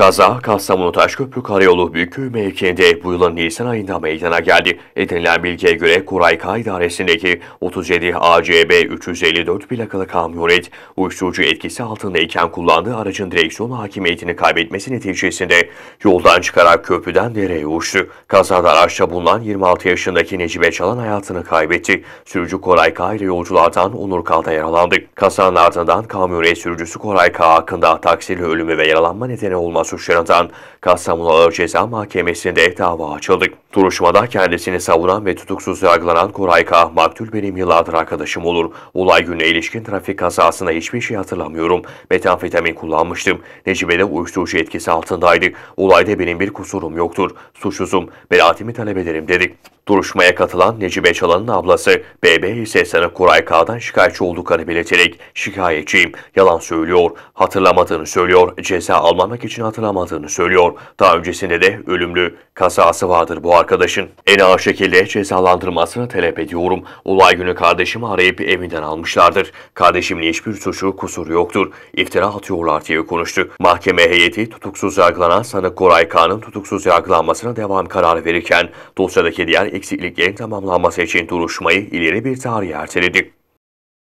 Kaza Kastamonu Taşköprü Karayolu Büyükköy mevkiinde bu yılın Nisan ayında meydana geldi. Edinilen bilgiye göre Koray K. İdaresi'ndeki 37 ACB 354 plakalı kamyonet uyuşturucu etkisi altındayken kullandığı aracın direksiyon hakimiyetini kaybetmesi neticesinde yoldan çıkarak köprüden dereye uçtu. Kazada araçta bulunan 26 yaşındaki Necibe Çalan hayatını kaybetti. Sürücü Koray K. ile yolculardan Onur Kal'da yaralandı. Kazanın ardından kamyonet sürücüsü Koray K. hakkında taksirli ölümü ve yaralanma nedeni olması suçlarından Kastamonu Ağır Ceza Mahkemesi'nde dava açıldı. Duruşmada kendisini savunan ve tutuksuz yargılanan Koray K. Maktul benim yıllardır arkadaşım olur. Olay gününe ilişkin trafik kazasında hiçbir şey hatırlamıyorum. Metamfetamin kullanmıştım. Necibe de uyuşturucu etkisi altındaydı. Olayda benim bir kusurum yoktur. Suçsuzum. Beraatimi talep ederim dedik. Duruşmaya katılan Necibe Çalan'ın ablası BB ise sanık Koray K'dan şikayetçi olduklarını belirterek şikayetçiyim, yalan söylüyor, hatırlamadığını söylüyor, ceza almamak için hatırlamadığını söylüyor. Daha öncesinde de ölümlü kazası vardır bu arkadaşın en ağır şekilde cezalandırmasını talep ediyorum. Olay günü kardeşimi arayıp evinden almışlardır. Kardeşimin hiçbir suçu kusur yoktur. İftira atıyorlar diye konuştu. Mahkeme heyeti tutuksuz yargılanan sanık Koray Kağan'ın tutuksuz yargılanmasına devam kararı verirken dosyadaki diğer eksikliklerin tamamlanması için duruşmayı ileri bir tarihe erteledi.